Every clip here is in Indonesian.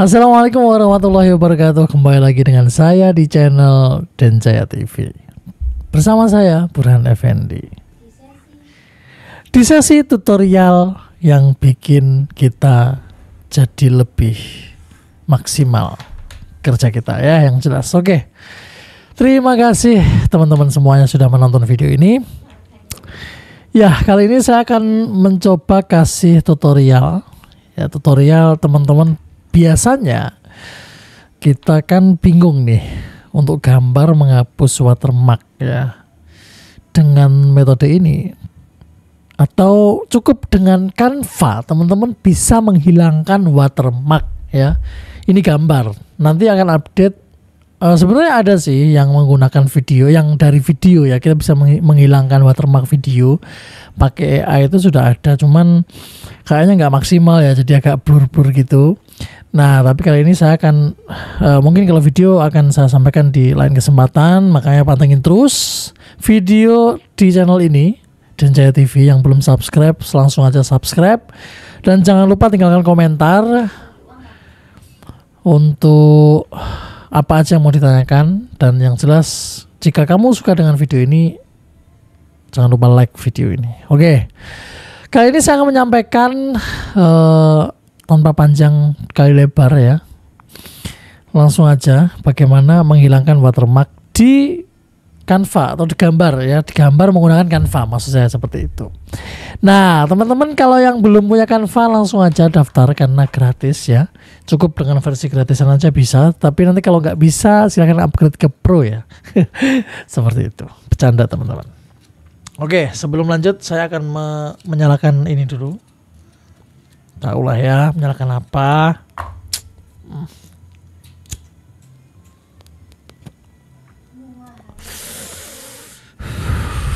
Assalamualaikum warahmatullahi wabarakatuh Kembali lagi dengan saya di channel Denjaya TV Bersama saya Burhan Effendi Di sesi tutorial yang bikin kita jadi lebih maksimal kerja kita ya yang jelas Oke Terima kasih teman-teman semuanya sudah menonton video ini Ya, kali ini saya akan mencoba kasih tutorial ya tutorial teman-teman biasanya kita kan bingung nih untuk gambar menghapus watermark ya dengan metode ini atau cukup dengan Canva teman-teman bisa menghilangkan watermark ya ini gambar nanti akan update uh, sebenarnya ada sih yang menggunakan video yang dari video ya kita bisa menghilangkan watermark video pakai AI itu sudah ada cuman kayaknya nggak maksimal ya jadi agak blur-blur gitu Nah, tapi kali ini saya akan uh, mungkin kalau video akan saya sampaikan di lain kesempatan, makanya pantengin terus video di channel ini dan Jaya TV yang belum subscribe, langsung aja subscribe dan jangan lupa tinggalkan komentar untuk apa aja yang mau ditanyakan dan yang jelas jika kamu suka dengan video ini jangan lupa like video ini. Oke. Okay. Kali ini saya akan menyampaikan uh, tanpa panjang kali lebar ya. Langsung aja bagaimana menghilangkan watermark di Canva atau di gambar ya, di gambar menggunakan Canva maksud saya seperti itu. Nah, teman-teman kalau yang belum punya Canva langsung aja daftar karena gratis ya. Cukup dengan versi gratisan aja bisa, tapi nanti kalau nggak bisa silahkan upgrade ke Pro ya. seperti itu. Bercanda teman-teman. Oke, sebelum lanjut saya akan me menyalakan ini dulu tahu lah ya menyalakan apa oke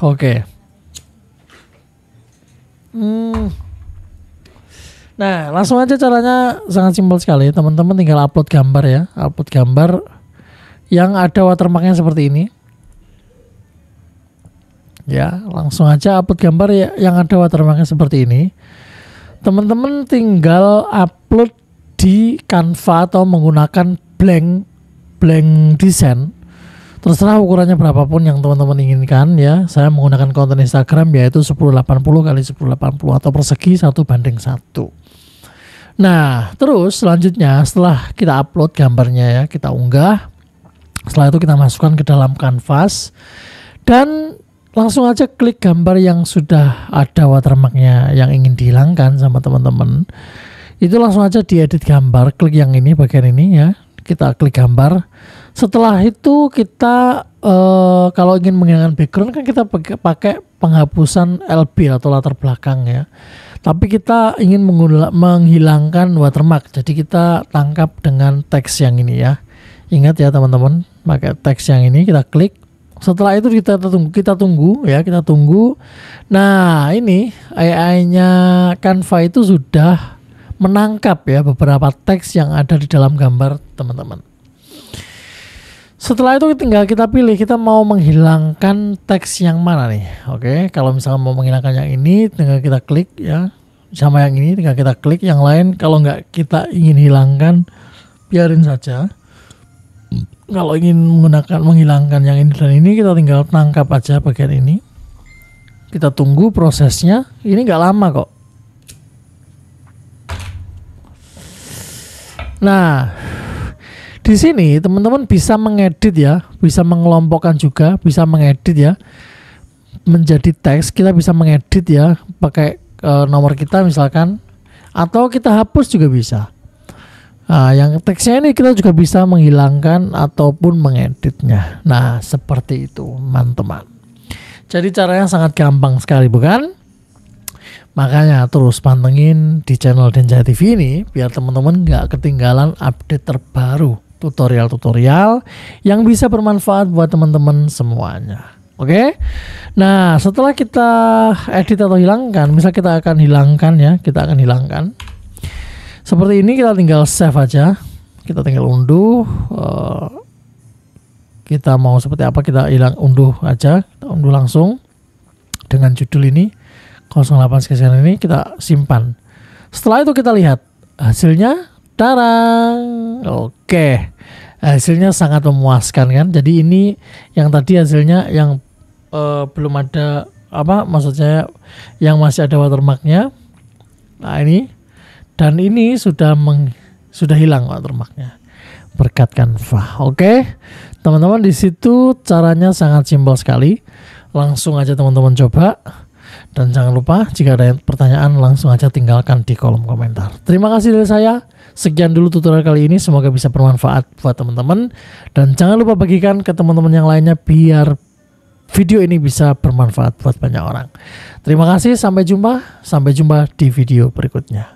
okay. hmm. nah langsung aja caranya sangat simpel sekali teman-teman tinggal upload gambar ya upload gambar yang ada watermarknya seperti ini ya langsung aja upload gambar ya, yang ada watermarknya seperti ini teman-teman tinggal upload di Canva atau menggunakan blank blank desain terserah ukurannya berapapun yang teman-teman inginkan ya saya menggunakan konten Instagram yaitu 1080 kali 1080 atau persegi satu banding satu nah terus selanjutnya setelah kita upload gambarnya ya kita unggah setelah itu kita masukkan ke dalam kanvas dan langsung aja klik gambar yang sudah ada watermarknya yang ingin dihilangkan sama teman-teman itu langsung aja diedit gambar klik yang ini bagian ini ya kita klik gambar setelah itu kita uh, kalau ingin menghilangkan background kan kita pakai penghapusan LB atau latar belakang ya tapi kita ingin menghilangkan watermark jadi kita tangkap dengan teks yang ini ya ingat ya teman-teman pakai teks yang ini kita klik setelah itu kita tunggu kita tunggu ya kita tunggu nah ini AI-nya Canva itu sudah menangkap ya beberapa teks yang ada di dalam gambar teman-teman setelah itu tinggal kita pilih kita mau menghilangkan teks yang mana nih oke kalau misalnya mau menghilangkan yang ini tinggal kita klik ya sama yang ini tinggal kita klik yang lain kalau nggak kita ingin hilangkan biarin saja kalau ingin menggunakan menghilangkan yang ini dan ini kita tinggal tangkap aja bagian ini kita tunggu prosesnya ini nggak lama kok nah di sini teman-teman bisa mengedit ya bisa mengelompokkan juga bisa mengedit ya menjadi teks kita bisa mengedit ya pakai e, nomor kita misalkan atau kita hapus juga bisa Nah, yang teksnya ini kita juga bisa menghilangkan ataupun mengeditnya. Nah, seperti itu, teman-teman. Jadi caranya sangat gampang sekali, bukan? Makanya terus pantengin di channel Denja TV ini biar teman-teman nggak ketinggalan update terbaru tutorial-tutorial yang bisa bermanfaat buat teman-teman semuanya. Oke, okay? nah setelah kita edit atau hilangkan, misal kita akan hilangkan ya, kita akan hilangkan. Seperti ini kita tinggal save aja. Kita tinggal unduh. Eh, kita mau seperti apa kita hilang unduh aja. Kita unduh langsung dengan judul ini 08 sekian ini kita simpan. Setelah itu kita lihat hasilnya. Tarang. Oke. Hasilnya sangat memuaskan kan. Jadi ini yang tadi hasilnya yang uh, belum ada apa maksudnya yang masih ada watermarknya nah ini dan ini sudah meng, sudah hilang watermarknya berkat Canva. Oke, okay? teman-teman di situ caranya sangat simpel sekali. Langsung aja teman-teman coba. Dan jangan lupa jika ada pertanyaan langsung aja tinggalkan di kolom komentar. Terima kasih dari saya. Sekian dulu tutorial kali ini. Semoga bisa bermanfaat buat teman-teman. Dan jangan lupa bagikan ke teman-teman yang lainnya biar video ini bisa bermanfaat buat banyak orang. Terima kasih. Sampai jumpa. Sampai jumpa di video berikutnya.